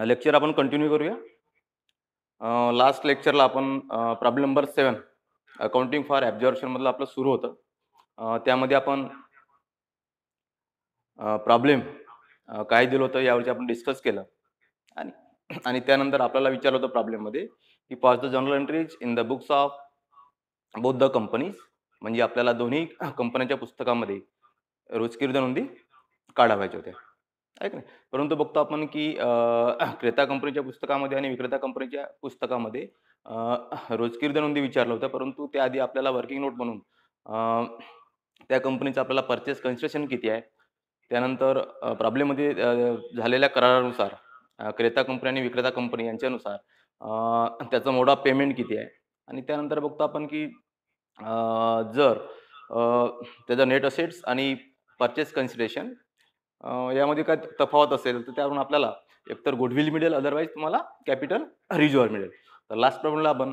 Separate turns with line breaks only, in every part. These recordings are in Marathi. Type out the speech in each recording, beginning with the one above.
लेक्चर आपण कंटिन्यू करूया लास्ट लेक्चरला आपण problem number seven accounting for मधलं आपलं सुरू होतं त्यामध्ये आपण प्रॉब्लेम काय दिलं होतं यावरती आपण डिस्कस केलं आणि आणि त्यानंतर आपल्याला विचारलं होतं प्रॉब्लेममध्ये की pass the journal entries in the books of both the companies म्हणजे आपल्याला दोन्ही कंपन्यांच्या पुस्तकामध्ये रोजकीर्द नोंदी काढावायच्या होत्या आहे नाही परंतु बघतो आपण की क्रेता कंपनीच्या पुस्तकामध्ये आणि विक्रेता कंपनीच्या पुस्तकामध्ये रोजकीर्द नोंदी विचारलं होतं परंतु त्याआधी आपल्याला वर्किंग नोट म्हणून त्या कंपनीचं आपल्याला परचेस कन्स्ट्रक्शन किती आहे त्यानंतर प्रॉब्लेममध्ये झालेल्या करारानुसार क्रेता कंपनी आणि विक्रेता कंपनी यांच्यानुसार त्याचा मोडा पेमेंट किती आहे आणि त्यानंतर बघतो आपण की जर त्याचा नेट असेट्स आणि परचेस कन्सिडरेशन यामध्ये काय तफावत असेल तर त्यावरून आपल्याला एकतर गुडविल मिळेल अदरवाईज तुम्हाला कॅपिटल रिज्युअर मिळेल तर लास्ट प्रॉब्लेमला आपण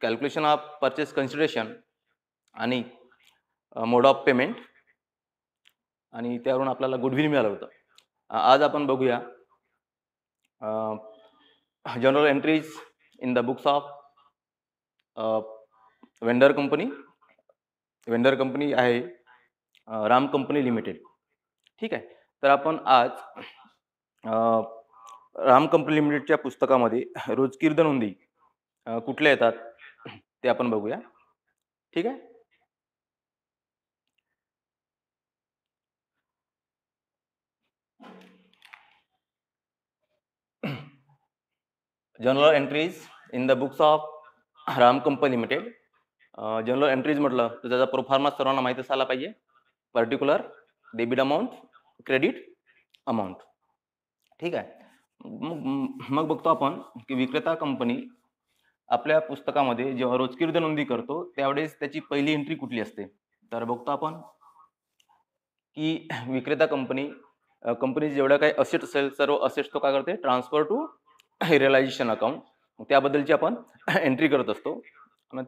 कॅल्क्युलेशन ऑफ परचेस कन्सिडरेशन आणि मोड ऑफ पेमेंट आणि त्यावरून आपल्याला गुडविल मिळालं होतं आज आपण बघूया journal entries in the books of vendor company vendor company आहे राम कंपनी लिमिटेड ठीक आहे तर आपण आज राम कंपनी लिमिटेडच्या पुस्तकामध्ये कीर्द नोंदी कुठल्या येतात ते आपण बघूया ठीक आहे journal entries in the books of Ram company limited journal entries म्हटलं तर त्याचा परफॉर्मन्स सर्वांना माहीत असायला पाहिजे particular debit amount credit amount ठीक आहे मग मग बघतो आपण की विक्रेता कंपनी आपल्या पुस्तकामध्ये जेव्हा रोजकीर्द नोंदी करतो त्यावेळेस त्याची पहिली एंट्री कुठली असते तर बघतो आपण की विक्रेता कंपनी कंपनी जेवढ्या काही असेट असेल सर्व असेट्स तो काय करते ट्रान्सफर टू रिअलायझेशन अकाउंट त्याबद्दलची आपण एंट्री करत असतो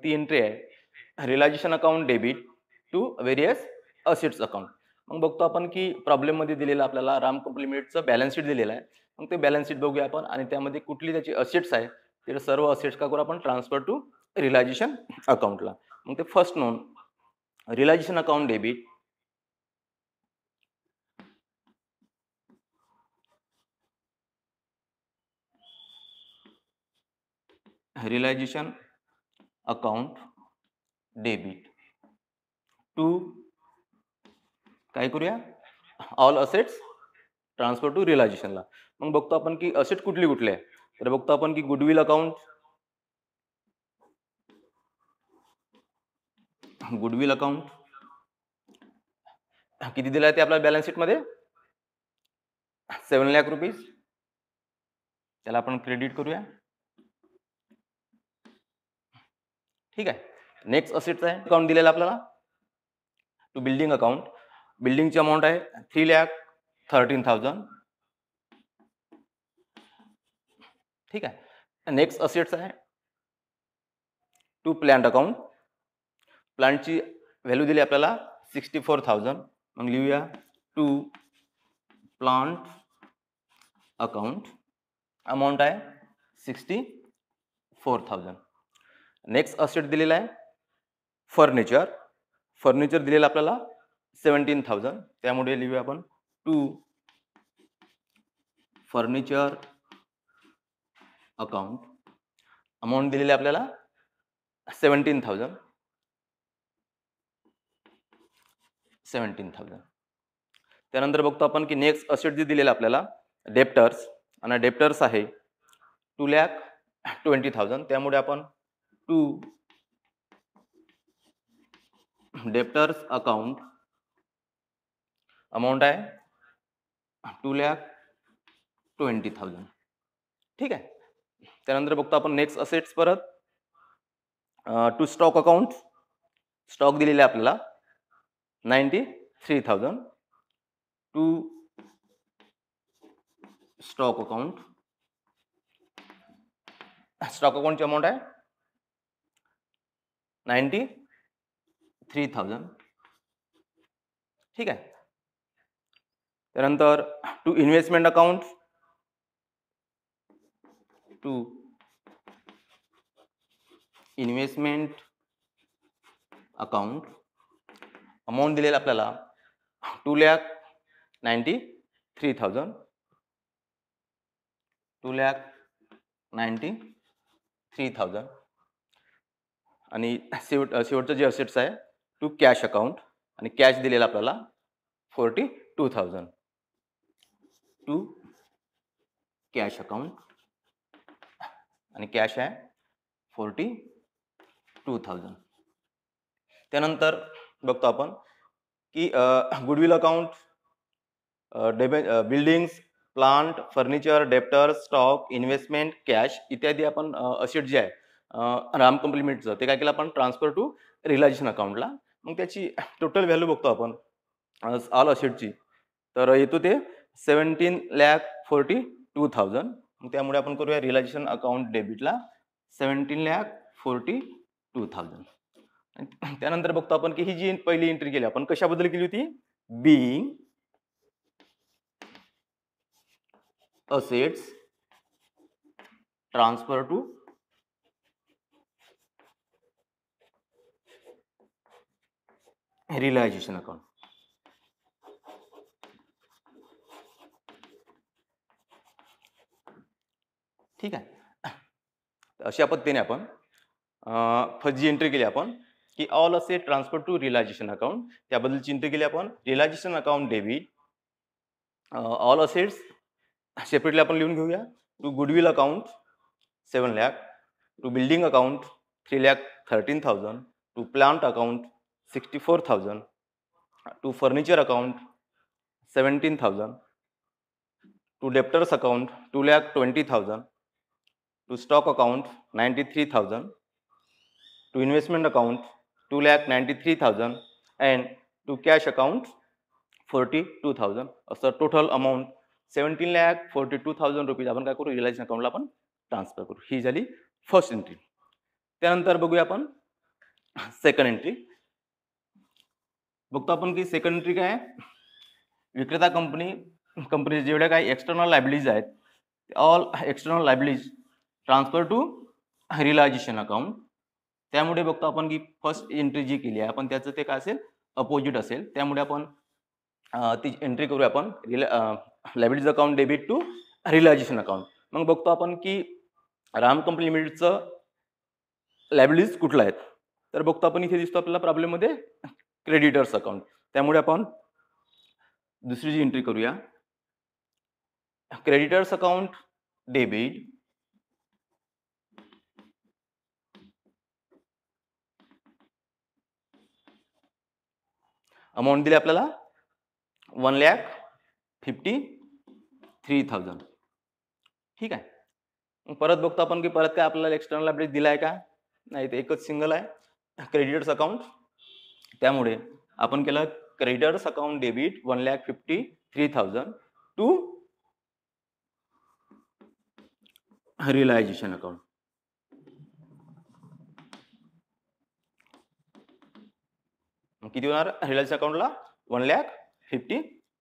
ती एंट्री आहे realisation account debit to various assets account मग बघतो आपण की प्रॉब्लेममध्ये दिलेलं आपल्याला राम कॉम्प्लिमेंटचं बॅलन्स शीट दिलेलं आहे मग ते बॅलन्स शीट बघूया आपण आणि त्यामध्ये कुठली त्याची असेट्स आहे ते सर्व असेट्स का करू आपण ट्रान्सफर टू रिलायजेशन अकाउंटला मग ते फर्स्ट नोन realisation account debit realisation account debit to काय करूया ऑल असेट्स ट्रान्सफर टू रिलायझेशनला मग बघतो आपण की असेट कुठली कुठले आहे तर बघतो आपण की गुडविल अकाउंट गुडविल अकाउंट किती दिलं ते आपल्या बॅलन्स शीटमध्ये सेवन लॅक रुपीज त्याला आपण क्रेडिट करूया ठीक आहे नेक्स्ट असेटचा आहे अकाउंट दिलेला आपल्याला टू बिल्डिंग अकाउंट बिल्डिंगची अमाऊंट आहे थ्री लॅक थर्टीन थाउजंड ठीक आहे नेक्स्ट असेट्स आहे टू प्लांट अकाउंट प्लांटची व्हॅल्यू दिली आपल्याला सिक्स्टी फोर थाउजंड मग लिहूया टू प्लांट अकाउंट अमाऊंट आहे sixty four thousand next asset दिलेला आहे फर्निचर फर्निचर दिलेलं आपल्याला सेवन्टीन थाउजंड त्यामुळे लिहूया आपण टू फर्निचर अकाउंट अमाऊंट दिलेली आपल्याला सेवन्टीन थाउजंड सेवन्टीन थाउजंड त्यानंतर बघतो आपण की नेक्स्ट असेट जे दिलेलं आपल्याला डेप्टर्स आणि डेप्टर्स आहे टू लॅक ट्वेंटी थाउजंड त्यामुळे आपण टू डेप्टर्स अकाउंट अमाऊंट आहे टू लॅक ट्वेंटी थाउजंड ठीक आहे त्यानंतर बघतो आपण नेक्स्ट असेट्स परत टू स्टॉक अकाउंट स्टॉक दिलेला आहे आपल्याला ninety three thousand to stock account stock अकाउंटची अमाऊंट आहे नाईन्टी थ्री थाउजंड ठीक आहे त्यानंतर to investment account to investment account amount दिलेला आपल्याला two lakh ninety three thousand two lakh ninety three thousand आणि शेवट शेवटचं जे असेट्स आहे टू कॅश अकाउंट आणि कॅश दिलेला आपल्याला forty two thousand to cash account आणि कॅश आहे फोर्टी टू थाउजंड त्यानंतर बघतो आपण की goodwill account debit buildings plant furniture debtor stock investment cash इत्यादी आपण असेट जे आहे राम कंप्लिमेंटचं ते काय केलं आपण ट्रान्सफर टू रिलायझेशन अकाउंटला मग त्याची टोटल व्हॅल्यू बघतो आपण ऑल असेटची तर येतो ते seventeen lakh forty two thousand त्यामुळे आपण करूया रिलायझेशन अकाउंट डेबिटला seventeen lakh forty two thousand त्यानंतर बघतो आपण की ही जी पहिली एंट्री केली आपण कशाबद्दल केली होती being assets transfer to realisation account ठीक आहे अशा पद्धतीने आपण फर्स्ट जी एंट्री केली आपण की ऑल असे ट्रान्सफर टू रिलायझेशन अकाउंट त्याबद्दलची चिंता केली आपण realisation account debit all assets separately आपण लिहून घेऊया to goodwill account seven lakh to building account three lakh thirteen thousand to plant account sixty four thousand to furniture account seventeen thousand to debtors account two lakh twenty thousand to stock account 93,000, to investment account thousand and to cash account cash account 42,000 असं total amount seventeen lakh forty two thousand rupees आपण काय करू रिलायन्स अकाउंटला आपण ट्रान्सफर करू ही झाली फर्स्ट एंट्री त्यानंतर बघूया आपण सेकंड एंट्री बघतो आपण की सेकंड एंट्री काय विक्रेता कंपनी कंपनीचे जेवढ्या काही एक्सटर्नल लायबिलिटीज आहेत all external liabilities transfer to realisation account त्यामुळे बघतो आपण की फर्स्ट एंट्री जी केली आहे आपण त्याचं ते काय असेल अपोजिट असेल त्यामुळे आपण ती एंट्री करूया आपण liabilities account debit to realisation account मग बघतो आपण की राम कंपनी लिमिटेडचं लायबिलिटीज कुठलं आहेत तर बघतो आपण इथे दिसतो आपल्याला प्रॉब्लेममध्ये क्रेडिटर्स अकाउंट त्यामुळे आपण दुसरी जी एंट्री करूया क्रेडिटर्स अकाउंट डेबिट अमाऊंट दिली आपल्याला one lakh fifty three thousand ठीक आहे परत बघतो आपण की परत काय आपल्याला एक्सटर्नल अपडेट दिला आहे का नाही ते एकच सिंगल आहे क्रेडिटर्स अकाउंट त्यामुळे आपण केलं creditors account debit one lakh fifty three thousand to realisation account मग किती होणार रिलायन्स अकाउंटला one lakh fifty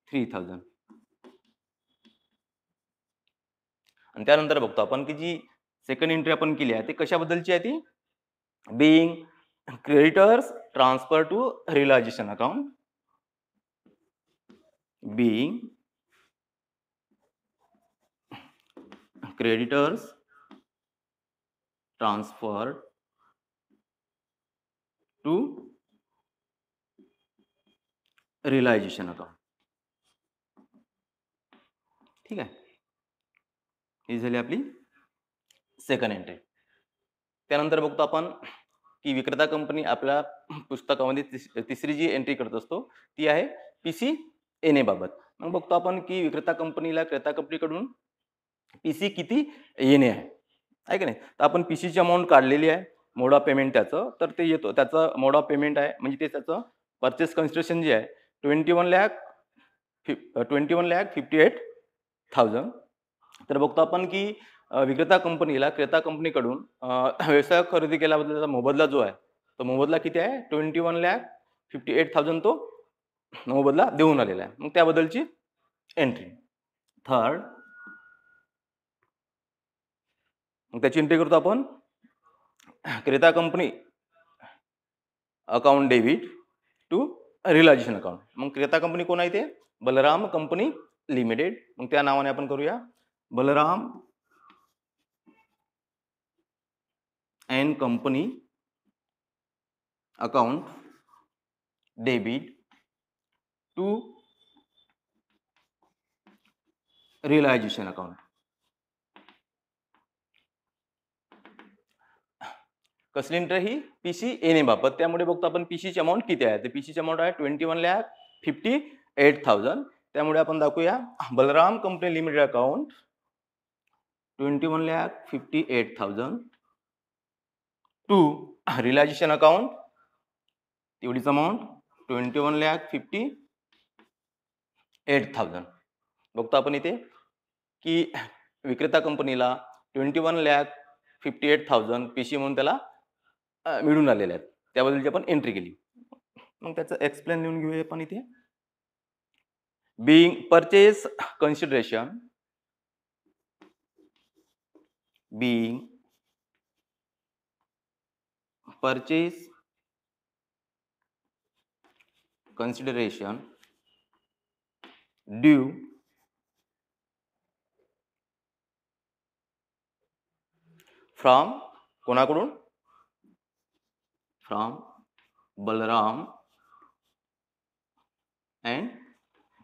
three thousand आणि त्यानंतर बघतो आपण की जी सेकंड एंट्री आपण केली आहे ती कशाबद्दलची आहे ती being creditors transfer to realisation account being creditors transfer to realisation account ठीक आहे ही झाली आपली सेकंड एंट्री त्यानंतर बघतो आपण की विक्रेता कंपनी आपल्या पुस्तकामध्ये तिसरी जी एंट्री करत असतो ती आहे पी सी एन एबाबत मग बघतो आपण की विक्रेता कंपनीला क्रेता कंपनीकडून पी सी किती येणे आहे आहे की नाही तर आपण पी सीची अमाऊंट काढलेली आहे मोड ऑफ पेमेंट त्याचं तर ते येतो त्याचं मोड ऑफ पेमेंट आहे म्हणजे ते त्याचं परचेस कन्स्ट्रक्शन जे आहे ट्वेंटी वन लॅक फि twenty one lakh fifty eight thousand तर बघतो आपण की विक्रेता कंपनीला क्रेता कंपनीकडून व्यवसाय खरेदी त्याचा मोबदला जो आहे तो मोबदला किती आहे twenty one lakh fifty eight thousand तो मोबदला देऊन आलेला आहे मग त्याबद्दलची एंट्री थर्ड मग त्याची एंट्री करतो आपण क्रेता company account debit to realisation account मग क्रेता कंपनी कोण आहे ते बलराम कंपनी लिमिटेड मग त्या नावाने आपण करूया Balram and company account debit to realisation account कन्सिलेंटर ही पी सी ए बाबत त्यामुळे बघतो आपण पी सीची अमाऊंट किती आहे तर पी सीची अमाऊंट आहे twenty one lakh fifty eight thousand त्यामुळे आपण दाखवूया Balram company limited account twenty one lakh fifty eight thousand to realisation account तेवढीच amount twenty one lakh fifty eight thousand बघतो आपण इथे की विक्रेता कंपनीला twenty one lakh fifty eight thousand P C म्हणून त्याला मिळून आलेल्या आहेत त्याबद्दल जी आपण एंट्री केली मग त्याचं एक्सप्लेन लिहून घेऊया आपण इथे being purchase consideration being purchase consideration due from कोणाकडून Balram and and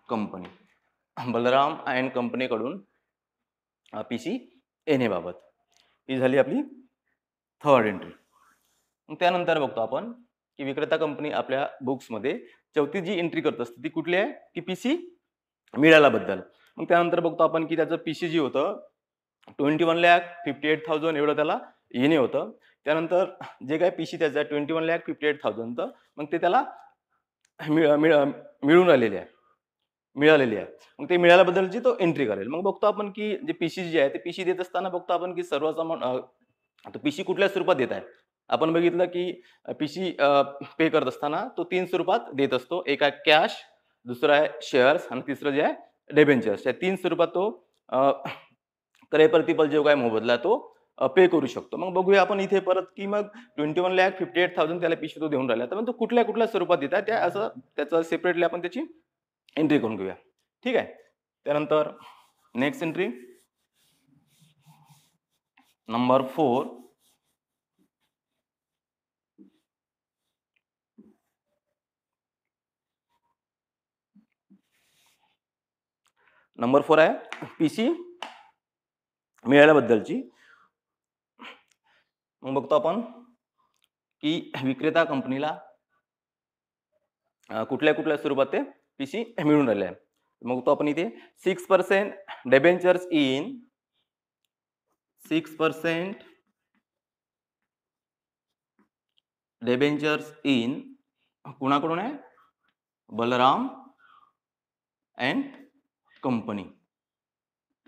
company Balram and कंपनीकडून पी सी येणेबाबत ही झाली आपली थर्ड एंट्री मग त्यानंतर बघतो आपण की विक्रेता कंपनी आपल्या बुक्समध्ये चौथी जी एंट्री करत असते ती कुठली आहे की पी सी मिळाल्याबद्दल मग त्यानंतर बघतो आपण की त्याचं पी सी जी होतं twenty one lakh fifty eight thousand एवढं त्याला येणे होतं त्यानंतर जे काय पीसी त्याचं आहे twenty one lakh fifty eight थाउजंडचं मग ते त्याला मिळून आलेले आहे मिळालेली आहे मग ते मिळाल्याबद्दलची तो एंट्री करेल मग बघतो आपण की जे पीसी जे आहे ते पीसी देत असताना बघतो आपण की सर्वच अमाऊंट पीसी कुठल्या स्वरूपात देत आहे आपण बघितलं की पीसी पे करत असताना तो तीन स्वरूपात देत असतो एक आहे कॅश दुसरं आहे शेअर्स आणि तिसरं जे आहे डेबेंचर्स या तीन स्वरूपात तो क्रय प्रतिपल जो काय मोबदला तो पे करू शकतो मग बघूया आपण इथे परत की मग twenty one lakh fifty eight thousand त्याला पिशवी तो देऊन राहिला तर मग तो कुठल्या कुठल्या स्वरूपात देतात त्या असं त्याचं सेपरेटली आपण त्याची एंट्री करून घेऊया ठीक आहे त्यानंतर next entry number four number four आहे पी सी मिळाल्याबद्दलची मग बघतो आपण की विक्रेता कंपनीला कुठल्या कुठल्या स्वरूपात ते पीसी मिळून राहिले आहे मग तो आपण इथे six percent debentures in six percent debentures in कुणाकडून आहे Balram and company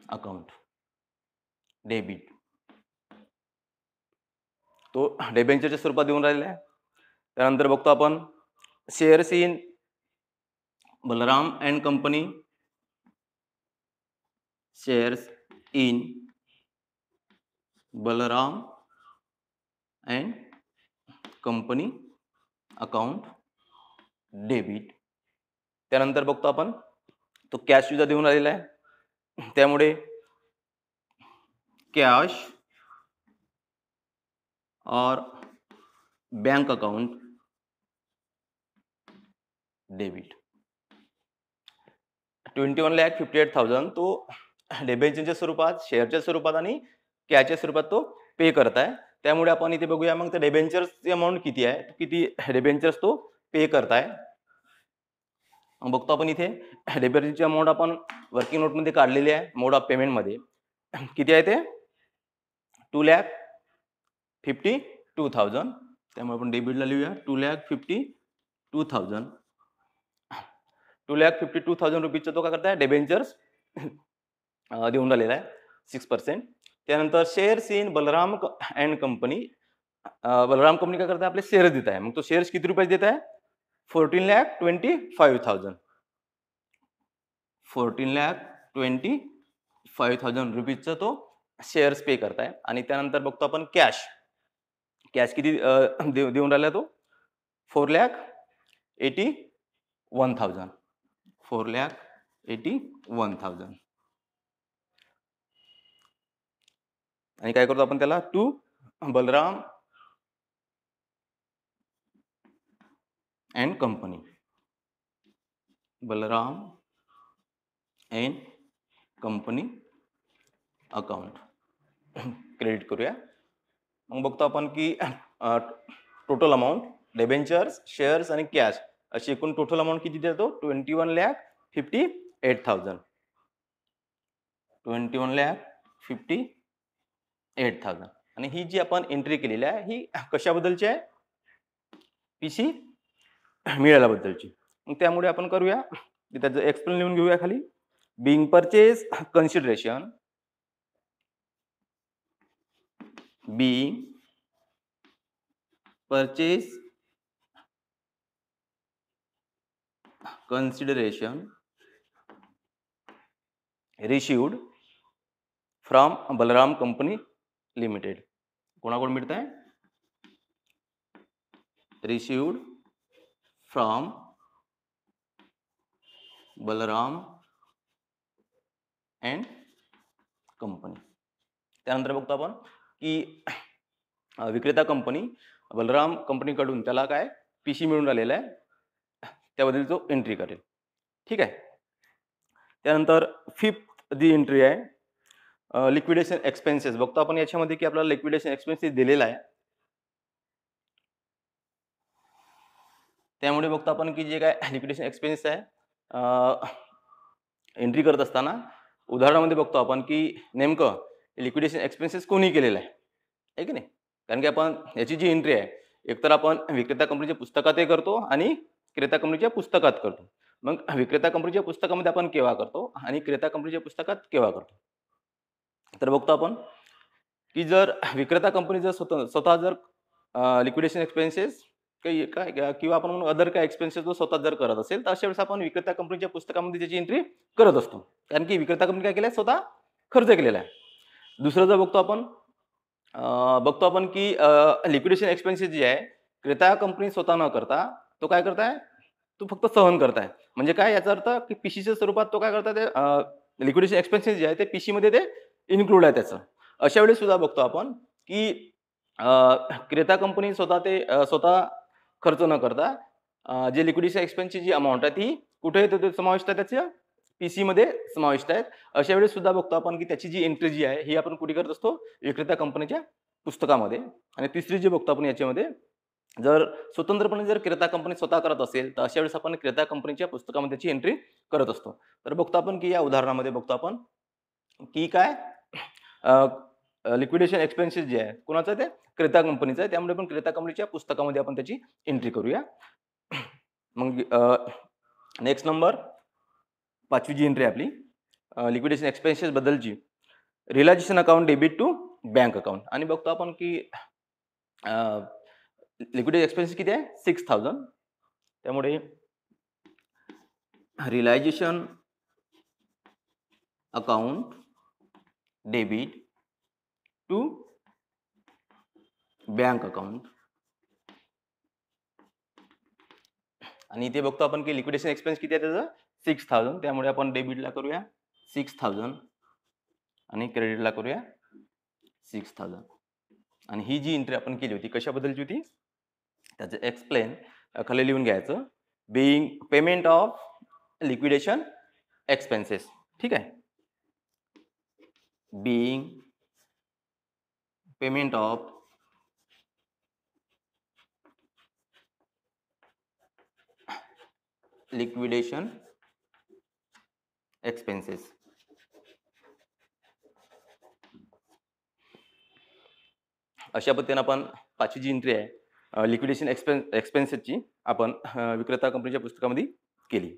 account debit तो डेबेंचरच्या स्वरूपात देऊन राहिलेला आहे त्यानंतर बघतो आपण shares in Balram and company shares in Balram and company account debit त्यानंतर बघतो आपण तो कॅश सुद्धा देऊन राहिलेला आहे त्यामुळे कॅश और bank account debit twenty one lakh fifty eight thousand तो डेबेंचरच्या स्वरूपात शेअरच्या स्वरूपात आणि कॅशच्या स्वरूपात तो पे करताय त्यामुळे आपण इथे बघूया मग त्या डेबेंचर्सचे अमाऊंट किती आहे किती डेबेंचर्स तो पे करताय बघतो आपण इथे डेबेंचरची अमाऊंट आपण वर्किंग नोटमध्ये काढलेली आहे मोड ऑफ पेमेंटमध्ये किती आहे ते two lakh fifty two thousand त्यामुळे आपण डेबिटला लिहूया two lakh fifty two thousand two lakh fifty two thousand रुपीजचा तो काय करताय डेबेंचर्स देऊन राहिलेला आहे सिक्स पर्सेंट त्यानंतर shares in Balram and company Balram company काय करते आपले शेअर्स देत आहे मग तो शेअर्स किती रुपयाचे देत आहे fourteen lakh twenty five thousand fourteen lakh twenty five thousand रुपीजचा तो शेअर्स पे करताय आणि त्यानंतर बघतो आपण कॅश कॅश किती देऊ देऊन राहिला तो four lakh eighty one thousand four lakh eighty one thousand आणि काय करतो आपण त्याला to Balram and company Balram and company account credit करूया मग बघतो आपण की टोटल अमाऊंट डेबेंचर्स शेअर्स आणि कॅश अशी एकूण टोटल अमाऊंट किती देतो twenty one lakh fifty eight thousand twenty one lakh fifty eight thousand आणि ही जी आपण एंट्री केलेली आहे ही कशाबद्दलची आहे पी सी मिळाल्याबद्दलची मग त्यामुळे आपण करूया त्याचं एक्सप्लेन लिहून घेऊया खाली being purchase consideration be purchase consideration received from Balram company limited को मिळत आहे received from Balram and company त्यानंतर बघतो आपण की विक्रेता कंपनी बलराम कंपनीकडून त्याला काय पी सी मिळून राहिलेला आहे त्याबद्दल तो एंट्री करेल ठीक आहे त्यानंतर फिफ्थ दी एंट्री आहे लिक्विडेशन एक्सपेन्सेस बघतो आपण याच्यामध्ये की आपल्याला लिक्विडेशन एक्सपेन्सेस दिलेला आहे त्यामुळे बघतो आपण की जे काय लिक्विडेशन एक्सपेन्सेस आहे एंट्री करत असताना उदाहरणामध्ये बघतो आपण की नेमकं लिक्विडेशन एक्सपेन्सेस कोणी केलेलं आहे आहे की नाही कारण की आपण याची जी एंट्री आहे एकतर आपण विक्रेता कंपनीच्या पुस्तकातही करतो आणि क्रेता कंपनीच्या पुस्तकात करतो मग विक्रेता कंपनीच्या पुस्तकामध्ये आपण केव्हा करतो आणि क्रेता कंपनीच्या पुस्तकात केव्हा करतो तर बघतो आपण की जर विक्रेता कंपनी जर स्वतः स्वतः जर लिक्विडेशन एक्सपेन्सेस काही काय किंवा आपण म्हणून अदर काय एक्सपेन्सेस जो स्वतः जर करत असेल तर अशा वेळेस आपण विक्रेता कंपनीच्या पुस्तकामध्ये त्याची एंट्री करत असतो कारण की विक्रेता कंपनी काय केलं स्वतः खर्च केलेला आहे दुसरं जर बघतो आपण बघतो आपण की लिक्विडेशन एक्सपेन्सेस जे आहे क्रेता कंपनी स्वतः न करता तो काय करताय तो फक्त सहन करताय म्हणजे काय याचा अर्थ की पीसीच्या स्वरूपात तो काय करता ते लिक्विडेशन एक्सपेन्सेस जे आहे ते पीसीमध्ये ते इन्क्लूड आहे त्याचं अशा वेळेस सुद्धा बघतो आपण की क्रेता कंपनी स्वतः ते स्वतः खर्च न करता जे लिक्विडेशन एक्सपेन्सची जी अमाऊंट आहे ती कुठे येते समाविष्ट आहे त्याच्या पी सीमध्ये समाविष्ट आहेत अशा वेळेस सुद्धा बघतो आपण की त्याची जी एंट्री जी आहे ही आपण कुठे करत असतो विक्रेता कंपनीच्या पुस्तकामध्ये आणि तिसरी जी बघतो आपण याच्यामध्ये जर स्वतंत्रपणे जर क्रेता कंपनी स्वतः करत असेल तर अशा वेळेस आपण क्रेता कंपनीच्या पुस्तकामध्ये त्याची एंट्री करत असतो तर बघतो आपण की या उदाहरणामध्ये बघतो आपण की काय लिक्विडेशन एक्सपेन्सेस जे आहे कोणाचं ते क्रेता कंपनीचं आहे त्यामुळे पण क्रेता कंपनीच्या पुस्तकामध्ये आपण त्याची एंट्री करूया मग नेक्स्ट नंबर पाचवी जी एंट्री आपली लिक्विडेशन एक्सपेन्सेसबद्दलची realisation account debit to bank account आणि बघतो आपण की लिक्विडेशन एक्सपेन्सेस किती आहे सिक्स थाउजंड त्यामुळे realisation account debit to bank account आणि इथे बघतो आपण की लिक्विडेशन एक्सपेन्स किती आहे त्याचं सिक्स थाउजंड त्यामुळे आपण डेबिटला करूया सिक्स थाउजंड आणि क्रेडिटला करूया सिक्स थाउजंड आणि ही जी एंट्री आपण केली होती कशाबद्दलची होती त्याचं एक्सप्लेन खाली लिहून घ्यायचं being payment of liquidation expenses ठीक आहे being payment of liquidation expenses अशा पद्धतीने आपण पाचवी जी एंट्री आहे लिक्विडेशन एक्सपेन्स एक्सपेन्सेसची आपण विक्रेता कंपनीच्या पुस्तकामध्ये केली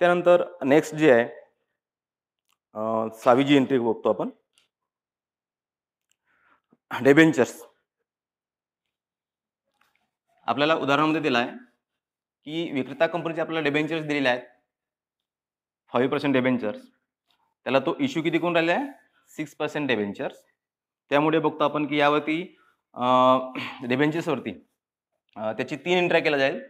त्यानंतर नेक्स्ट जी आहे सहावी जी एंट्री बघतो आपण डेबेंचर्स आपल्याला उदाहरणामध्ये दिला आहे की विक्रेता कंपनीचे आपल्याला डेबेंचर्स दिलेले आहेत फाईव्ह पर्सेंट डेबेंचर्स त्याला तो इश्यू किती करून राहिला आहे सिक्स पर्सेंट डेबेंचर्स त्यामुळे बघतो आपण की यावरती डेबेंचर्सवरती त्याची तीन एंट्र्या केल्या जाईल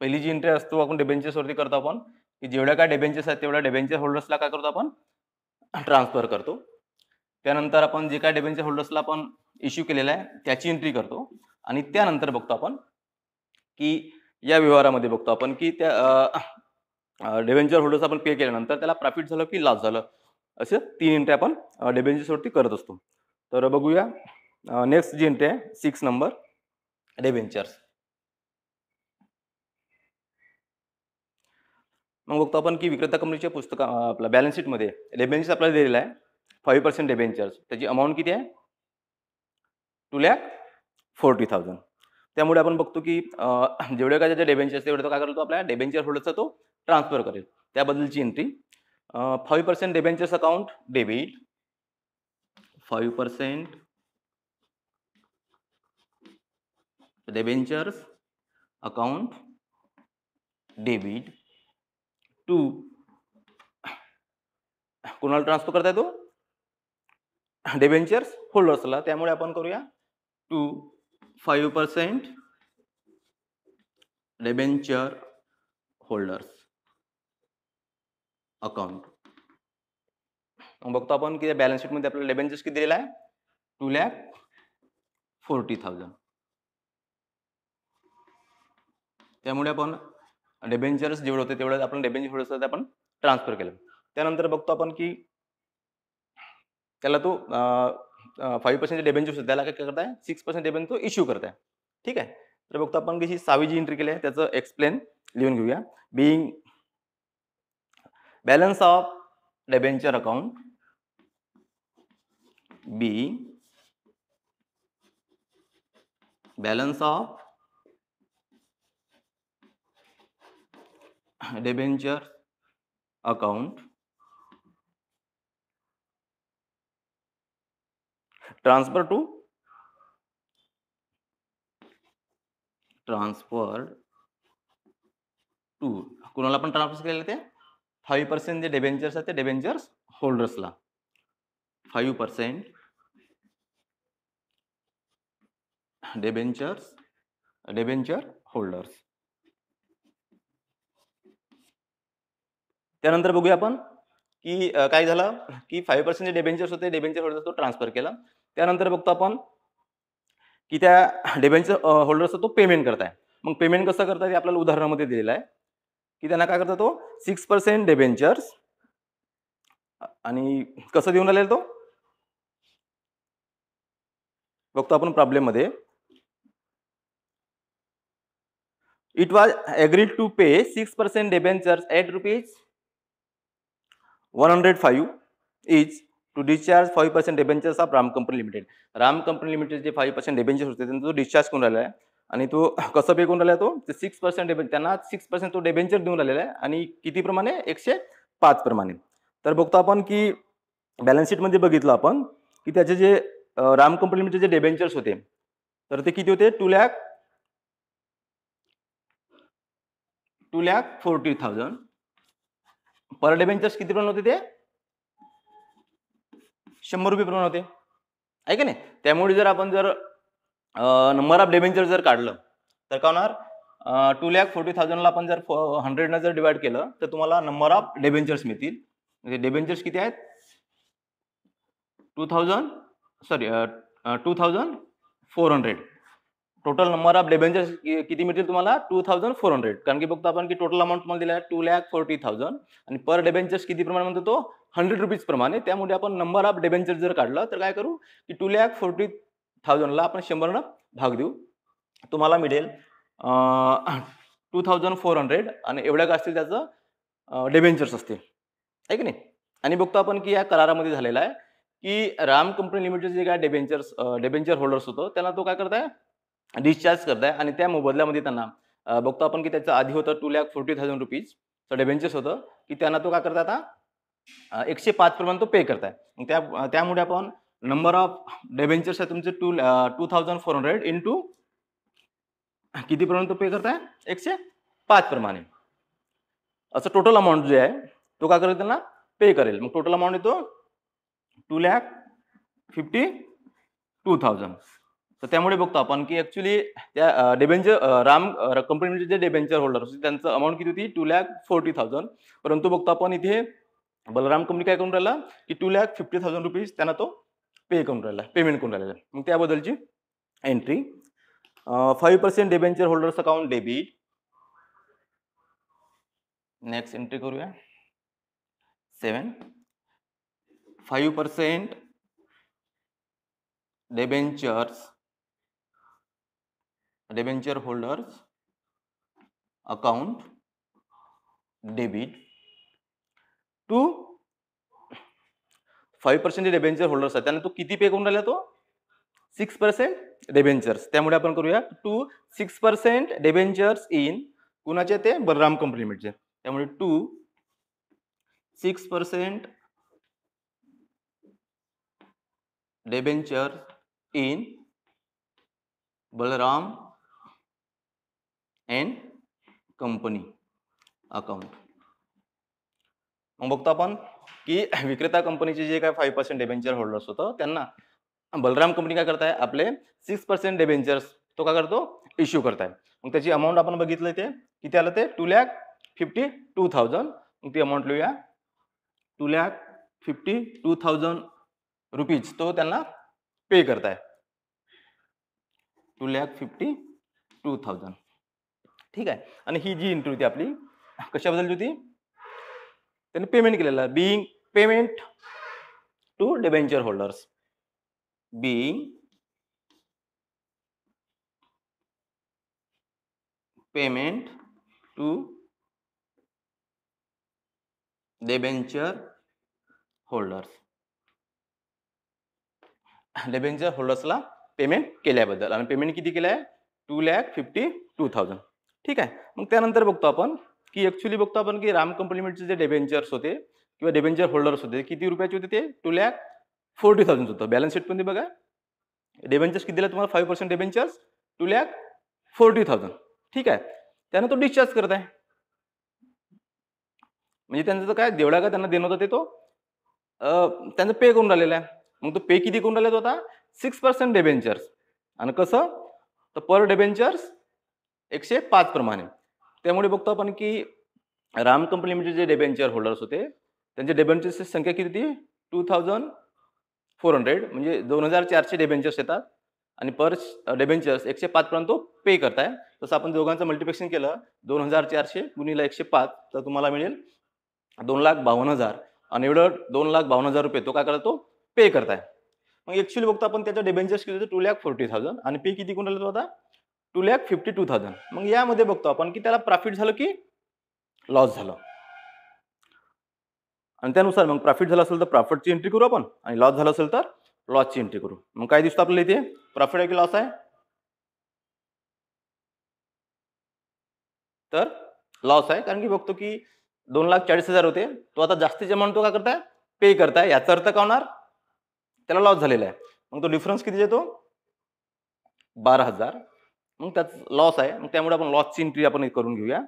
पहिली जी एंट्री असतो आपण डेबेंचर्सवरती करतो आपण की जेवढ्या काय डेबेंचर्स आहेत तेवढ्या डेबेंचर होल्डर्सला काय करतो आपण ट्रान्सफर करतो त्यानंतर आपण जे काय डेबेंचर होल्डर्सला आपण इश्यू केलेला आहे त्याची एंट्री करतो आणि त्यानंतर बघतो आपण की या व्यवहारामध्ये बघतो आपण की त्या डेव्हेंचर होल्डर्स आपण पे केल्यानंतर त्याला प्रॉफिट झालं की लॉस झालं असे तीन एंट्री आपण डेव्हेंचरवरती करत असतो तर बघूया नेक्स्ट जी एंट्री आहे सिक्स नंबर डेव्हेंचर्स मग बघतो आपण की विक्रेता कंपनीच्या पुस्तक आपल्या बॅलन्स शीटमध्ये डेबेंचर्स आपल्याला दिलेला आहे फाईव्ह पर्सेंट डेव्हेंचर्स त्याची अमाऊंट किती आहे टू लॅक फोर्टी थाउजंड त्यामुळे आपण बघतो की जेवढे काय डेबेंचर्स डेव्हेंचर्स तेवढं काय करतो आपल्या डेव्हेंचर होल्डरचा तो ट्रान्सफर करेल त्याबद्दलची entry five percent debentures account debit five percent debentures account debit to कोणाला ट्रान्सफर करता तो डेबेंचर्स होल्डर्सला त्यामुळे आपण करूया to five percent debenture holders account मग बघतो आपण की बॅलन्स शीटमध्ये आपल्याला डेबेंचर्स किती दिलेला आहे टू लॅक फोर्टी थाउजंड त्यामुळे आपण डेबेंचर्स जेवढं होते तेवढं आपण डेबेंचर आपण ट्रान्सफर केलं त्यानंतर बघतो आपण की त्याला तो फाईव्ह पर्सेंट डेबेंचर्स होते त्याला काय करताय सिक्स पर्सेंट डेबेंच तो इश्यू करताय ठीक आहे तर बघतो आपण कशी सावी जी एंट्री केली आहे त्याचं एक्सप्लेन लिहून घेऊया being balance of debenture account be balance of debenture account transfer to transfer to कुछ ट्रांसफर के केलेले फाईव्ह पर्सेंट जे डेबेंचर्स आहेत ते डेबेंचर्स होल्डर्सला five percent debentures debenture holders त्यानंतर बघूया आपण की काय झालं की फाईव्ह पर्सेंट जे डेबेंचर्स होते डेबेंचर होल्डर्स तो ट्रान्सफर केला त्यानंतर बघतो आपण की त्या डेबेंचर होल्डर्सचा तो पेमेंट करताय मग पेमेंट कसं करताय ते आपल्याला उदाहरणामध्ये दिलेलं आहे की त्यांना काय करतो तो सिक्स पर्सेंट डेबेंचर्स आणि कसं देऊन आलेला तो बघतो आपण प्रॉब्लेममध्ये it was agreed to pay six percent debentures at rupees one hundred five is to discharge five percent debentures of Ram company limited Ram company limited जे फाईव्ह पर्सेंट डेबेंचर्स होते त्यांचा तो डिस्चार्ज करून राहिला आहे आणि तो कसं पे करून राहिला तो सिक्स पर्सेंट डेबे त्यांना सिक्स पर्सेंट तो डेबेंचर देऊन राहिलेला आहे आणि किती प्रमाणे एकशे पाच प्रमाणे तर बघतो आपण की बॅलन्स शीटमध्ये बघितलं आपण की त्याचे जे राम कंपनीचे जे डेबेंचर्स होते तर ते किती होते two lakh two lakh forty thousand per debentures किती प्रमाण होते ते शंभर रुपये प्रमाण होते ऐका नाही त्यामुळे जर आपण जर नंबर ऑफ डेबेंचर जर काढलं तर का होणार टू लॅक फोर्टी थाउजंडला आपण जर हंड्रेडनं जर डिवाइड केलं तर तुम्हाला नंबर ऑफ डेबेंचर्स मिळतील म्हणजे डेबेंचर्स किती आहेत two thousand sorry two thousand four hundred total number of debentures किती मिळतील तुम्हाला टू थाउजंड फोर हंड्रेड कारण की बघतो आपण की टोटल अमाऊंट तुम्हाला दिला टू लॅक फोर्टी थाउजंड आणि पर डेबेंचर्स किती प्रमाणे म्हणतो तो हंड्रेड रुपीज प्रमाणे त्यामुळे आपण नंबर ऑफ डेबेंचर जर काढलं तर काय करू की टू लॅक फोर्टी थाउजंडला आपण शंभरनं भाग देऊ तुम्हाला मिळेल टू थाउजंड फोर हंड्रेड आणि एवढ्या का असतील त्याचं डेव्हेंचर्स असतील आहे की नाही आणि बघतो आपण की या करारामध्ये झालेला आहे की राम कंपनी लिमिटेड जे काय डेव्हेंचर्स डेव्हेंचर होल्डर्स होतं त्यांना तो काय करताय डिस्चार्ज करताय आणि त्या मोबदल्यामध्ये त्यांना बघतो आपण की त्याचं आधी होतं टू लॅक फोर्टी थाउजंड रुपीजचं डेव्हेंचर्स होतं की त्यांना तो काय करता आता एकशे पाचपर्यंत तो पे करताय त्या त्यामुळे आपण नंबर ऑफ डेबेंचर्स आहे तुमचे two two thousand four hundred in two कितीपर्यंत पे करताय एकशे पाच प्रमाणे असं टोटल अमाऊंट जो आहे तो काय करेल त्यांना पे करेल मग टोटल अमाऊंट येतो two lakh fifty two thousand तर त्यामुळे बघतो आपण की ॲक्च्युली त्या डेबेंचर राम कंपनीचे जे डेबेंचर होल्डर होते त्यांचं अमाऊंट किती होती टू लॅक फोर्टी थाउजंड परंतु बघतो आपण इथे बलराम कंपनी काय करून राहिला की two lakh fifty thousand rupees त्यांना तो पे करून राहिला पेमेंट करून राहिलेला मग त्याबद्दलची entry five percent debenture holders account debit next entry करूया seven five percent debentures debenture holders account debit to five percent जे होल्डर्स आहेत त्यांना तो किती पे करून राहिला तो सिक्स पर्सेंट डेबेंचर्स त्यामुळे आपण करूया to six percent debentures in कुणाचे ते बलराम कंपनी लिमिटचे त्यामुळे to six percent debenture in Balram and company account मग बघतो आपण की विक्रेता कंपनीचे जे काय फाईव्ह पर्सेंट डेबेंचर होल्डर्स होतं त्यांना बलराम कंपनी काय करताय आपले सिक्स पर्सेंट डेबेंचर्स तो काय करतो इश्यू करताय मग त्याची अमाऊंट आपण बघितलं ते किती आलं ते two lakh fifty two thousand मग ती अमाऊंट लिहूया two lakh fifty two thousand rupees तो त्यांना पे करताय two lakh fifty two thousand ठीक आहे आणि ही जी एंट्री होती आपली कशाबद्दलची होती त्यांनी पेमेंट केलेला आहे being payment to debenture holders being payment to debenture holders debenture होल्डर्सला पेमेंट केल्याबद्दल आणि पेमेंट किती केलं आहे two lakh fifty two thousand ठीक आहे मग त्यानंतर बघतो आपण की ॲक्च्युली बघतो आपण की राम कंपनीमेंटचे जे डेव्हेंचर्स होते किंवा डेव्हेंचर होल्डर्स होते किती रुपयाचे होते ते टू लॅक फोर्टी थाउजंड होतं बॅलन्स शीटमध्ये बघा डेव्हेंचर्स दिले तुम्हाला five percent debentures two lakh forty thousand ठीक आहे त्यांना तो डिस्चार्ज करत आहे म्हणजे त्यांचं काय देवळा का त्यांना देणं होतं ते तो त्यांचं पे करून राहिलेला आहे मग तो पे किती करून राहिला होता सिक्स पर्सेंट डेबेंचर्स आणि कसं तर पर डेबेंचर्स एकशे पाच प्रमाणे त्यामुळे बघतो आपण की राम कंपनी लिमिटेड म्हणजे जे डेबेंचर होल्डर्स होते त्यांच्या डेबेंचर्सची संख्या किती होती टू थाउजंड फोर हंड्रेड म्हणजे दोन हजार चारशे डेबेंचर्स येतात आणि पर डेबेंचर्स एकशे पाचपर्यंत तो पे करताय तसं आपण दोघांचं मल्टिप्लेक्शन केलं दोन हजार चारशे गुणीला एकशे पाच तर तुम्हाला मिळेल दोन लाख बावन्न हजार आणि एवढं दोन लाख बावन्न हजार रुपये तो काय करतो पे करताय मग ॲक्च्युली बघतो आपण त्याच्या डेबेंचर्स किती टू लॅक फोर्टी थाउजंड आणि पे किती कोणाला आता two lakh fifty two thousand मग यामध्ये बघतो आपण की त्याला प्रॉफिट झालं की लॉस झालं आणि त्यानुसार मग प्रॉफिट झालं असेल तर प्रॉफिटची एंट्री करू आपण आणि लॉस झालं असेल तर लॉसची एंट्री करू मग काय दिसतं आपल्याला इथे प्रॉफिट आहे की लॉस आहे तर लॉस आहे कारण की बघतो की दोन लाख चाळीस हजार होते तो आता जास्तीचे अमाऊंट तो काय करताय पे करताय याचा अर्थ का होणार त्याला लॉस झालेला आहे मग तो डिफरन्स किती येतो बारा हजार मग त्याच लॉस आहे मग त्यामुळे आपण लॉसची एंट्री आपण करून घेऊया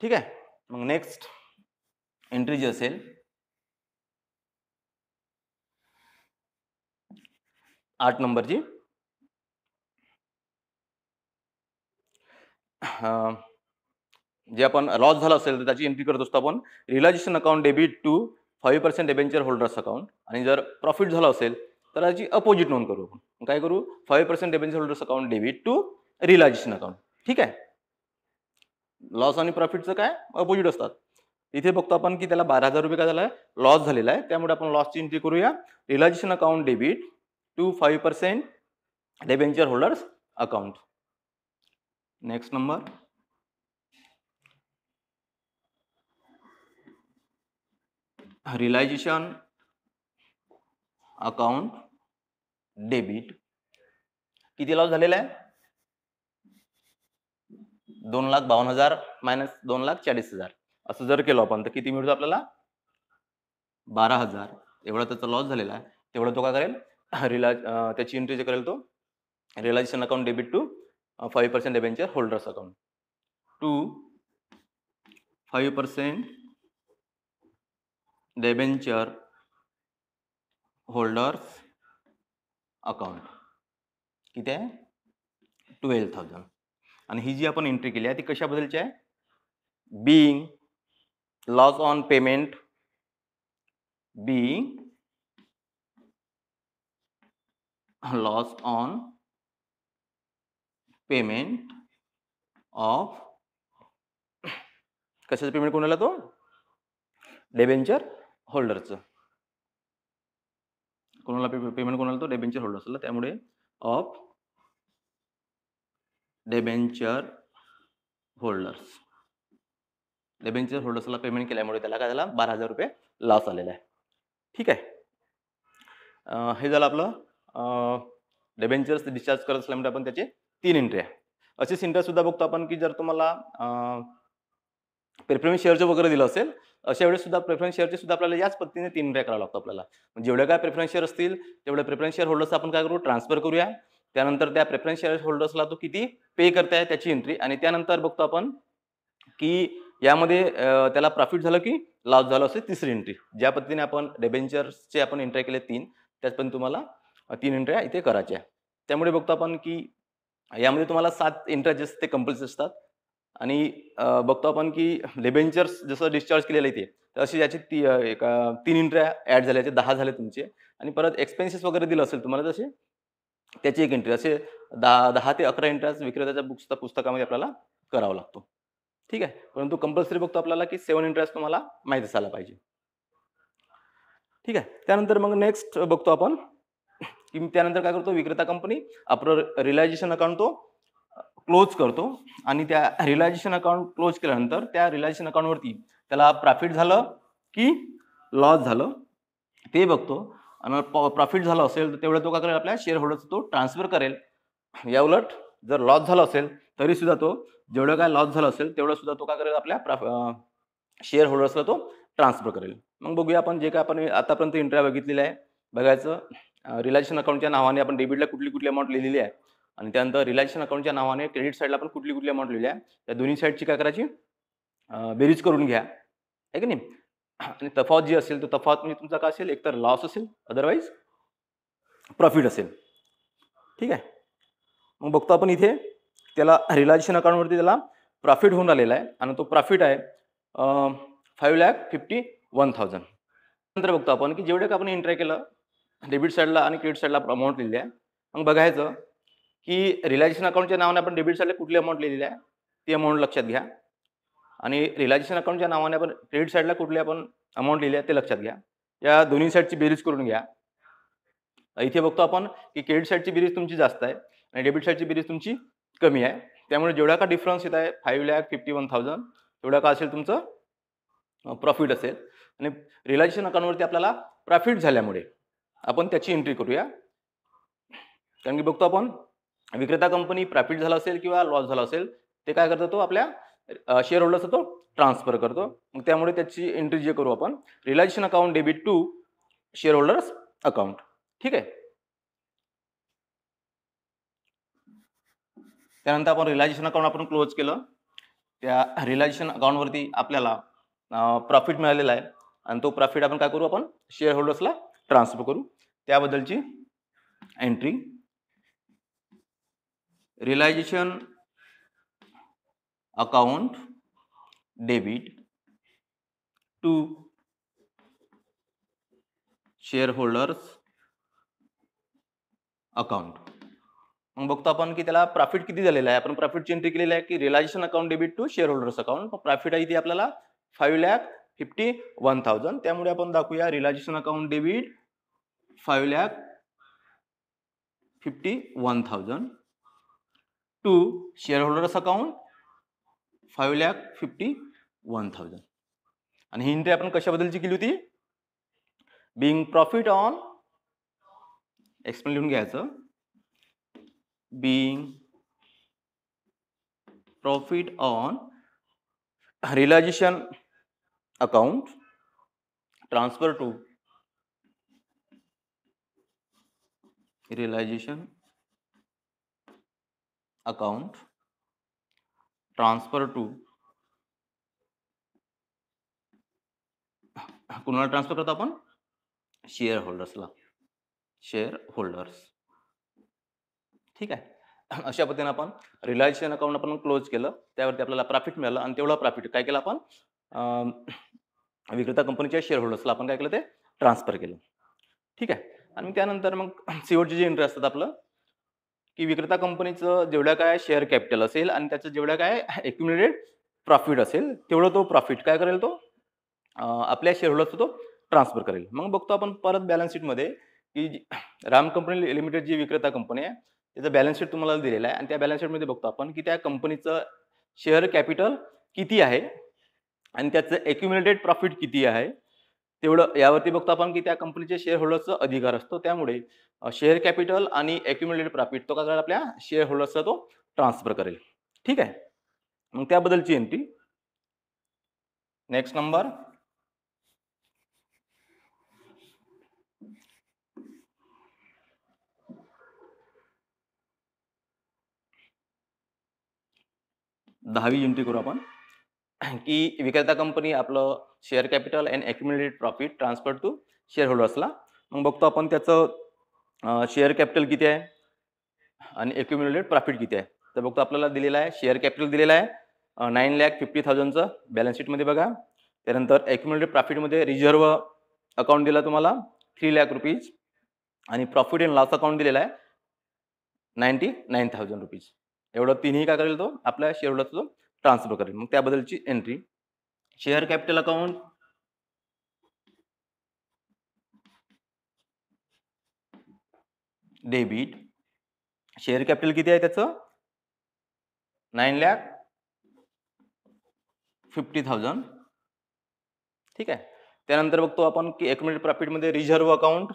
ठीक आहे मग नेक्स्ट एंट्री जी असेल आठ नंबरची जे आपण लॉस झाला असेल तर त्याची एंट्री करत असतो आपण realisation account debit to five percent debenture holders account आणि जर प्रॉफिट झाला असेल तर याची अपोजिट नोंद करू आपण काय करू five percent debenture holders account debit to realisation account ठीक आहे लॉस आणि प्रॉफिटचं काय अपोजिट असतात इथे बघतो आपण की त्याला बारा हजार रुपये काय झाला आहे लॉस झालेला आहे त्यामुळे आपण लॉसची एंट्री करूया realisation account debit to five percent debenture holders account next number realisation account debit किती लॉस झालेला आहे दोन लाख बावन्न हजार मायनस दोन लाख चाळीस हजार असं जर केलं आपण तर किती मिळतो आपल्याला बारा हजार एवढा त्याचा लॉस झालेला आहे तेवढा तो काय करेल रिलाय त्याची एंट्री जे करेल तो realisation account debit to five percent debenture holders account to five percent debenture holders account किती आहे ट्वेल्व थाउजंड आणि ही जी आपण एंट्री केली आहे ती कशाबद्दलची आहे being loss on payment being loss on payment of कशाचं पेमेंट कोणाला तो डेबेंचर होल्डरचं कोणाला पेमेंट कोणाला तो डेबेंचर होल्डर्सला त्यामुळे ऑफ डेबेंचर होल्डर्स डेबेंचर होल्डर्सला पेमेंट केल्यामुळे त्याला काय झाला बारा हजार रुपये लॉस आलेला आहे ठीक आहे हे झालं आपलं डेबेंचर्स डिस्चार्ज करत असल्यामुळे आपण त्याचे तीन एंट्री आहे अशीच इंटरेस्ट सुद्धा बघतो आपण की जर तुम्हाला प्रेफरन्स शेअरचं वगैरे दिलं असेल अशा वेळेस सुद्धा प्रेफरन्स शेअरचे सुद्धा आपल्याला याच पद्धतीने तीन रुपये करावं लागतो आपल्याला म्हणजे जेवढे काय प्रेफरन्स शेअर असतील तेवढे प्रेफरन्स शेअर होल्डर्स आपण काय करू ट्रान्सफर करूया त्यानंतर त्या प्रेफरन्स शेअर होल्डर्सला तो किती पे करताय त्याची एंट्री आणि त्यानंतर बघतो आपण की यामध्ये त्याला प्रॉफिट झालं की लॉस झालं असेल तिसरी एंट्री ज्या पद्धतीने आपण डेबेंचर्सचे आपण एंट्री केले तीन त्याच पण तुम्हाला तीन एंट्र्या इथे करायच्या त्यामुळे बघतो आपण की यामध्ये तुम्हाला सात एंट्र्या जे ते कंपल्सरी असतात आणि बघतो आपण की लेबेंचर्स जसं डिस्चार्ज केलेलं येते ते तर याची ती एक तीन इंट्र्या ॲड झाल्याचे दहा झाले तुमचे आणि परत एक्सपेन्सेस वगैरे दिलं असेल तुम्हाला तसे त्याची एक एंट्री असे दहा दहा ते अकरा इंट्र्याज विक्रेत्याच्या बुक्स पुस्तकामध्ये आपल्याला करावा लागतो ठीक आहे परंतु कंपल्सरी बघतो आपल्याला की सेवन इंट्रेस्ट तुम्हाला माहीत असायला पाहिजे ठीक आहे त्यानंतर मग नेक्स्ट बघतो आपण की त्यानंतर काय करतो विक्रेता कंपनी आपलं रिलायझेशन अकाउंट तो क्लोज करतो आणि त्या रिलायझेशन अकाउंट क्लोज केल्यानंतर त्या रिलायझेशन अकाउंटवरती त्याला प्रॉफिट झालं की लॉस झालं ते बघतो आणि प्रॉफिट झालं असेल तर तेवढं तो काय करेल आपल्या शेअर होल्डरचा तो ट्रान्सफर करेल या उलट जर लॉस झाला असेल तरी सुद्धा तो जेवढं काय लॉस झालं असेल तेवढं सुद्धा तो काय करेल आपल्या शेअर होल्डर्सला तो ट्रान्सफर करेल मग बघूया आपण जे काय आपण आतापर्यंत इंटरव्ह्यू बघितलेला आहे बघायचं रिलायझेशन अकाउंटच्या नावाने आपण डेबिटला कुठली कुठली अमाऊंट लिहिलेली आहे आणि त्यानंतर रिलायझेशन अकाउंटच्या नावाने क्रेडिट साईडला पण कुठली कुठली अमाऊंट लिहिली आहे त्या दोन्ही साईडची काय करायची बेरीज करून घ्या आहे की नाही आणि तफावत जी असेल तर तफावत म्हणजे तुमचा काय असेल एकतर लॉस असेल अदरवाईज प्रॉफिट असेल ठीक आहे मग बघतो आपण इथे त्याला रिलायझेशन अकाउंटवरती त्याला प्रॉफिट होऊन आलेला आहे आणि तो प्रॉफिट आहे five lakh fifty one thousand नंतर बघतो आपण की जेवढे का आपण एंट्री केलं डेबिट साईडला आणि क्रेडिट साईडला अमाऊंट लिहिली आहे मग बघायचं की रिलायझेशन अकाउंटच्या नावाने आपण डेबिट साईडला कुठली अमाऊंट लिहिलेली आहे ती अमाऊंट लक्षात घ्या आणि रिलायझेशन अकाउंटच्या नावाने आपण क्रेडिट साईडला कुठली आपण अमाऊंट लिहिली आहे ते लक्षात घ्या या दोन्ही साईडची बेरीज करून घ्या इथे बघतो आपण की क्रेडिट साईडची बेरीज तुमची जास्त आहे आणि डेबिट साईडची बेरीज तुमची कमी आहे त्यामुळे जेवढा का डिफरन्स येत आहे five lakh fifty one thousand तेवढा का असेल तुमचं प्रॉफिट असेल आणि रिलायझेशन अकाउंटवरती आपल्याला प्रॉफिट झाल्यामुळे आपण त्याची एंट्री करूया कारण की बघतो आपण विक्रेता कंपनी प्रॉफिट झाला असेल किंवा लॉस झाला असेल ते काय करतो तो आपल्या शेअर होल्डरचा तो ट्रान्सफर करतो मग त्यामुळे त्याची एंट्री जे करू आपण realisation account debit to share holders account ठीक आहे त्यानंतर आपण रिलायझेशन अकाउंट आपण क्लोज केलं त्या रिलायझेशन अकाउंटवरती आपल्याला प्रॉफिट मिळालेला आहे आणि तो प्रॉफिट आपण काय करू आपण शेअर होल्डर्सला ट्रान्सफर करू त्याबद्दलची entry realisation account debit to shareholders account मग बघतो आपण की त्याला प्रॉफिट किती झालेला आहे आपण प्रॉफिट एंट्री केलेली आहे की realisation account debit to share holders account profit आहे ती आपल्याला five lakh fifty one thousand त्यामुळे आपण दाखवूया realisation account debit five lakh fifty one thousand to holders account five lakh fifty one thousand आणि ही एंट्री आपण कशाबद्दलची केली होती बिंग प्रॉफिट ऑन एक्सप्लेन लिहून घ्यायचं being profit on realisation account transfer to realisation account transfer to कुणाला ट्रान्सफर करतो आपण शेअर होल्डर्सला शेअर होल्डर्स ठीक आहे अशा पद्धतीने आपण शेअर अकाउंट आपण क्लोज केलं त्यावरती आपल्याला प्रॉफिट मिळालं आणि तेवढा प्रॉफिट काय केलं आपण विक्रेता कंपनीच्या शेअर होल्डर्सला आपण काय केलं ते ट्रान्सफर केलं ठीक आहे आणि त्यानंतर मग सीओचे जे इंटरेस्ट असतात आपलं की विक्रेता कंपनीचं जेवढ्या काय शेअर कॅपिटल असेल आणि त्याचं जेवढ्या काय एक्युम्युलेटेड प्रॉफिट असेल तेवढं तो प्रॉफिट काय करेल तो आपल्या होल्डरचा तो ट्रान्सफर करेल मग बघतो आपण परत बॅलन्स शीटमध्ये की राम कंपनी लिमिटेड जी विक्रेता कंपनी आहे त्याचं बॅलन्स शीट तुम्हाला दिलेला आहे आणि त्या बॅलन्स शीटमध्ये बघतो आपण की त्या कंपनीचं शेअर कॅपिटल किती आहे आणि त्याचं एक्युमिनेटेड प्रॉफिट किती आहे तेवढं यावरती बघतो आपण की त्या कंपनीचे शेअर अधिकार असतो त्यामुळे शेअर कॅपिटल आणि एक्युम्युलेटेड प्रॉफिट तो काय आपल्या शेअर होल्डर्सला तो ट्रान्सफर करेल ठीक आहे मग त्याबद्दलची एंट्री नेक्स्ट नंबर दहावी एंट्री करू आपण की विक्रेता कंपनी आपलं share capital and accumulated profit transfer to share होल्डर्सला मग बघतो आपण त्याचं शेअर कॅपिटल किती आहे आणि एक्युम्युलेटेड प्रॉफिट किती आहे तर बघतो आपल्याला दिलेला आहे शेअर कॅपिटल दिलेला आहे नाईन लॅक फिफ्टी थाउजंडचं बॅलन्स शीटमध्ये बघा त्यानंतर एक्युम्युलेटेड प्रॉफिटमध्ये रिझर्व अकाउंट दिला तुम्हाला थ्री लॅक रुपीज आणि प्रॉफिट अँड लॉस अकाउंट दिलेला आहे नाईन्टी नाईन थाउजंड रुपीज एवढं तिन्ही काय करेल तो आपल्या शेअरला तो ट्रान्सफर करेल मग त्याबद्दलची entry share capital account debit share capital किती आहे त्याचं नाईन लॅक फिफ्टी थाउजंड ठीक आहे त्यानंतर बघतो आपण की एक मिनिट प्रॉफिटमध्ये reserve account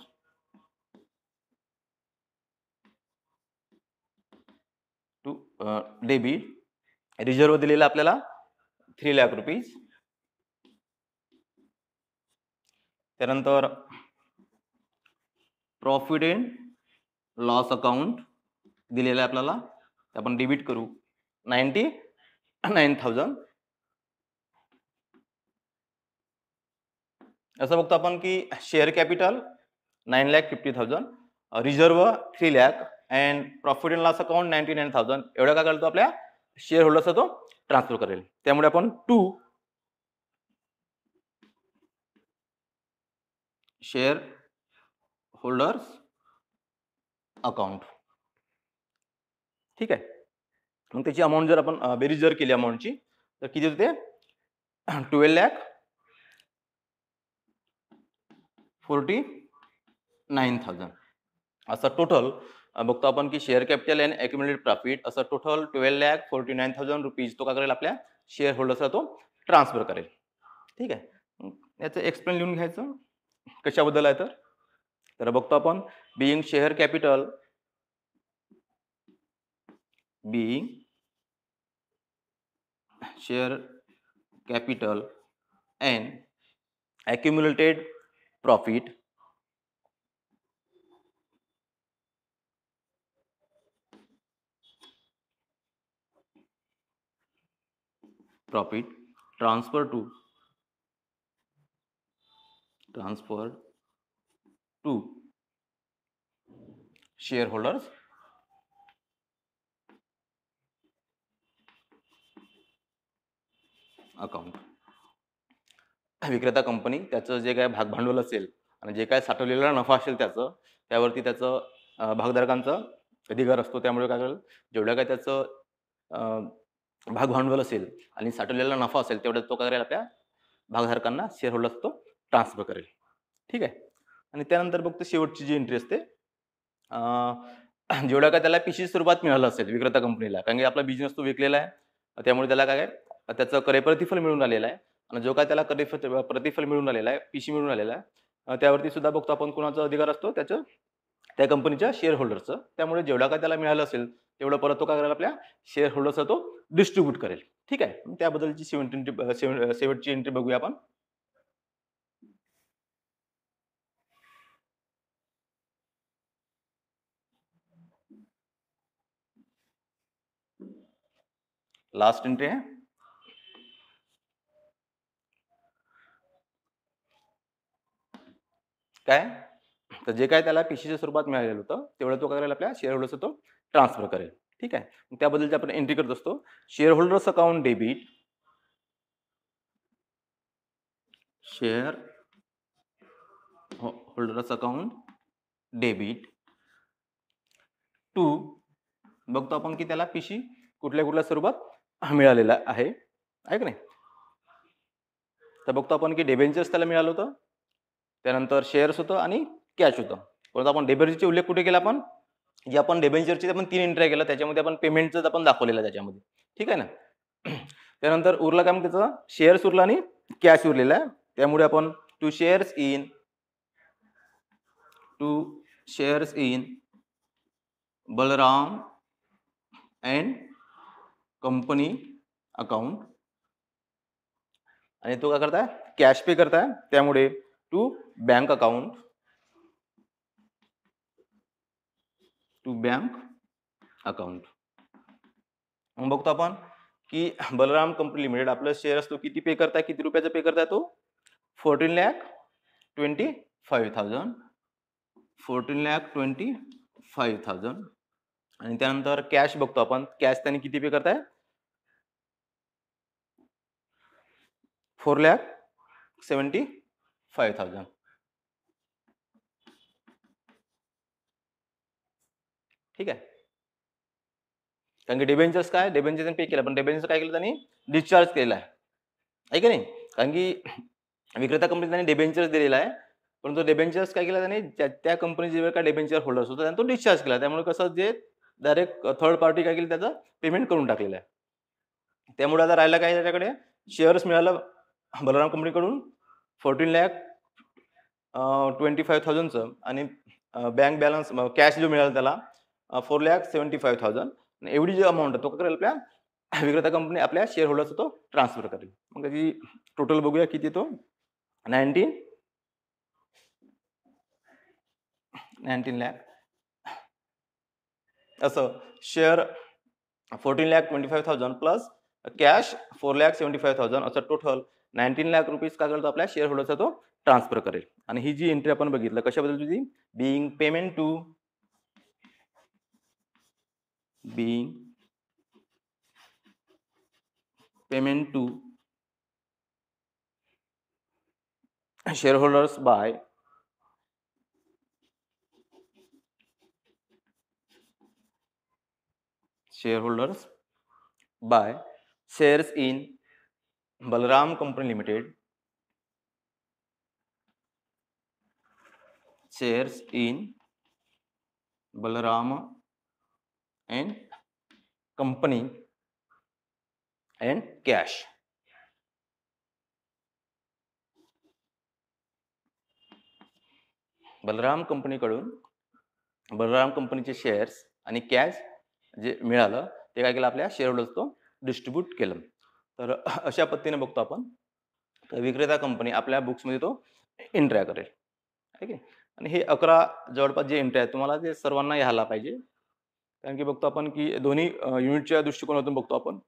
to debit reserve दिलेला आपल्याला थ्री लॅक रुपीज त्यानंतर प्रॉफिट एंड लॉस अकाउंट दिलेलं आहे आपल्याला आपण डेबिट करू नाईन्टी नाईन थाउजंड असं बघतो आपण की share capital nine lakh fifty thousand reserve three lakh and profit and loss account ninety nine thousand एवढा काय करतो आपल्या शेअर होल्डरचा तो ट्रान्सफर करेल त्यामुळे आपण टू शेअर होल्डर्स अकाउंट ठीक आहे मग त्याची अमाऊंट जर आपण बेरीज जर केली अमाऊंटची तर किती होते twelve lakh forty nine thousand असा टोटल बघतो आपण की share capital and accumulated profit असं total twelve lakh forty nine thousand rupees तो का करेल आपल्या शेअर होल्डर्सला तो ट्रान्सफर करेल ठीक आहे याचं एक्सप्लेन लिहून घ्यायचं कशाबद्दल आहे तर बघतो आपण being share capital being share capital and accumulated profit profit transfer to transfer to shareholders account विक्रेता कंपनी त्याचं जे काय भागभांडवल असेल आणि जे काय साठवलेला नफा असेल त्याचं त्यावरती त्याचं भागधारकांचा अधिकार असतो त्यामुळे काय करेल जेवढं काय त्याचं भागभांडवल असेल आणि साठवलेला नफा असेल तेवढा तो काय करेल आपल्या भागधारकांना शेअर होल्डर्स तो ट्रान्सफर करेल ठीक आहे आणि त्यानंतर बघतो शेवटची जी एंट्री असते जेवढा काय त्याला पीसीची स्वरूपात मिळालं असेल विक्रेता कंपनीला कारण की आपला बिझनेस तो विकलेला आहे त्यामुळे त्याला काय काय त्याचं करे प्रतिफल मिळून आलेला आहे आणि जो काय त्याला करे प्रतिफल मिळून आलेला आहे पीसी मिळून आलेला आहे त्यावरती सुद्धा बघतो आपण कोणाचा अधिकार असतो त्याचं त्या कंपनीच्या शेअर होल्डरचं त्यामुळे जेवढा काय त्याला मिळालं असेल तेवढं परत तो काय करेल आपल्या शेअर होल्डरचा तो डिस्ट्रीब्यूट करेल ठीक आहे त्याबद्दलची सेवन एंट्री बघूया आपण లాస్ట్ आहे काय तर जे काय त्याला पीसीच्या स्वरूपात मिळालेलं होतं तेवढं तो काय करेल आपल्या शेअर होल्डर्स तो ट्रान्सफर करेल ठीक आहे त्याबद्दलची आपण एंट्री करत असतो share holders account debit share holders account debit to बघतो आपण की त्याला पिशी कुठल्या कुठल्या स्वरूपात मिळालेला आहे आहे नाही तर बघतो आपण की डेबेंचर्स त्याला मिळालं होतं त्यानंतर शेअर्स होतं आणि कॅश होतं परंतु आपण डेबेंचरचे उल्लेख कुठे केला आपण जे आपण डेबेंचरचे आपण तीन एंट्री केला त्याच्यामध्ये आपण पेमेंटचं आपण दाखवलेलं त्याच्यामध्ये ठीक आहे ना त्यानंतर उरला काय मग शेअर्स उरला आणि कॅश उरलेला आहे त्यामुळे आपण to shares in to shares in Balram and company account आणि तो काय करताय कॅश पे करताय त्यामुळे to bank account to bank account मग बघतो आपण की बलराम कंपनी लिमिटेड आपला शेअर असतो किती पे करताय किती रुपयाचा पे करताय तो fourteen lakh twenty five thousand fourteen lakh twenty five thousand आणि त्यानंतर कॅश बघतो आपण कॅश त्यांनी किती पे करताय four lakh seventy five thousand ठीक आहे कारण की डिबेंचर्स काय डेबेंचर्स पे केलं पण डेबेंचर काय केलं त्यांनी डिस्चार्ज केलेला आहे आहे नाही कारण की विक्रेता कंपनी त्यांनी डेबेंचर्स दिलेला आहे परंतु डेबेंचर्स काय केला त्याने त्या कंपनीचे वेळ काय डेबेंचर होल्डर्स होता त्याने तो डिस्चार्ज केला त्यामुळे कसं जे डायरेक्ट थर्ड पार्टी काय केली त्याचं पेमेंट करून टाकलेलं आहे त्यामुळे आता राहिलं काय त्याच्याकडे शेअर्स मिळालं बलराम कंपनीकडून फोर्टीन लॅक ट्वेंटी फाईव्ह थाउजंडचं आणि बँक बॅलन्स कॅश जो मिळाला त्याला four lakh seventy five thousand आणि एवढी जी अमाऊंट आहे तो काय करेल आपल्या विक्रेता कंपनी आपल्या शेअर होल्डरचा तो ट्रान्सफर करेल मग त्याची टोटल बघूया किती तो नाईन्टीन नाईन्टीन लॅक असं share fourteen lakh twenty five thousand plus cash four lakh seventy five thousand असं टोटल नाईन्टीन लॅक रुपीज काय करतो आपल्या शेअर होल्डरचा तो ट्रान्सफर करेल आणि ही जी एंट्री आपण बघितलं कशाबद्दल तुझी being payment to being payment to share holders by shareholders by shares in Balram Company Limited, shares in Balram and Company and cash. Balram कंपनीकडून बलराम कंपनीचे shares आणि cash जे मिळालं ते काय केलं आपल्या शेअर होल्डर्स तो डिस्ट्रीब्यूट केलं तर अशा पद्धतीने बघतो आपण तर विक्रेता कंपनी आपल्या बुक्समध्ये तो एंट्र्या करेल ठीक आहे आणि हे अकरा जवळपास जे एंट्री आहेत तुम्हाला ते सर्वांना यायला पाहिजे कारण की बघतो आपण की दोन्ही युनिटच्या दृष्टिकोनातून बघतो आपण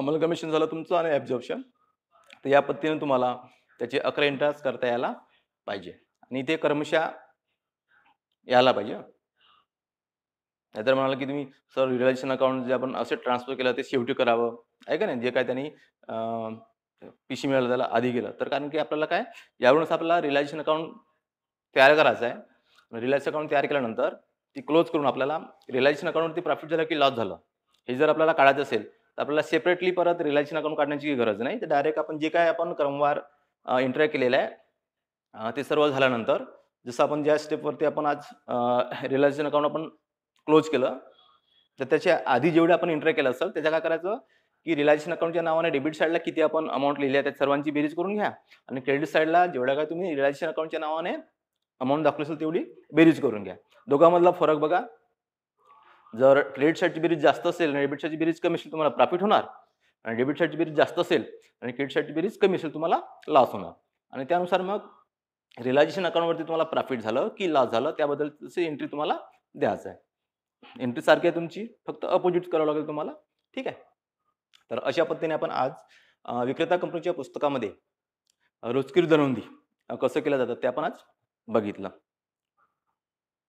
अमल कमिशन झालं तुमचं आणि ॲब्झॉप्शन तर या पद्धतीने तुम्हाला त्याचे अकरा एंट्रीज करता यायला पाहिजे आणि ते कर्मशा यायला पाहिजे नाहीतर म्हणाला की तुम्ही सर रिलायशन अकाउंट जे आपण असे ट्रान्सफर केलं ते शेवटी करावं आहे का नाही जे काय त्यांनी पीसी मिळालं त्याला आधी केलं तर कारण की आपल्याला काय यावरूनच आपल्याला रिलायशन अकाउंट तयार करायचं आहे रिलायन्स अकाउंट तयार केल्यानंतर ती क्लोज करून आपल्याला रिलायन्स अकाउंटवरती प्रॉफिट झालं की लॉस झालं हे जर आपल्याला काढायचं असेल तर आपल्याला सेपरेटली परत रिलायशन अकाउंट काढण्याची गरज नाही तर डायरेक्ट आपण जे काय आपण क्रमवार एंट्री केलेलं आहे ते सर्व झाल्यानंतर जसं आपण ज्या स्टेपवरती आपण आज रिलायशन अकाउंट आपण क्लोज केलं तर त्याच्या आधी जेवढे आपण एंट्री केलं असेल त्याच्या काय करायचं की रिलायझेशन अकाउंटच्या नावाने डेबिट साईडला किती आपण अमाऊंट लिहिली आहे त्या सर्वांची बेरीज करून घ्या आणि क्रेडिट साईडला जेवढ्या काय तुम्ही रिलायझेशन अकाउंटच्या नावाने अमाऊंट दाखवलं असेल तेवढी बेरीज करून घ्या दोघांमधला फरक बघा जर क्रेडिट साईडची बेरीज जास्त असेल आणि डेबिट साईडची बेरीज कमी असेल तुम्हाला प्रॉफिट होणार आणि डेबिट साईडची बेरीज जास्त असेल आणि क्रेडिट साईडची बेरीज कमी असेल तुम्हाला लॉस होणार आणि त्यानुसार मग रिलायझेशन अकाउंटवरती तुम्हाला प्रॉफिट झालं की लॉस झालं त्याबद्दलची एंट्री तुम्हाला द्यायचं आहे एंट्री सारखी आहे तुमची फक्त अपोजिट करावं लागेल तुम्हाला ठीक आहे तर अशा पद्धतीने आपण आज विक्रेता कंपनीच्या पुस्तकामध्ये रोजकीर दनवंदी कसं केलं जातं ते आपण आज बघितलं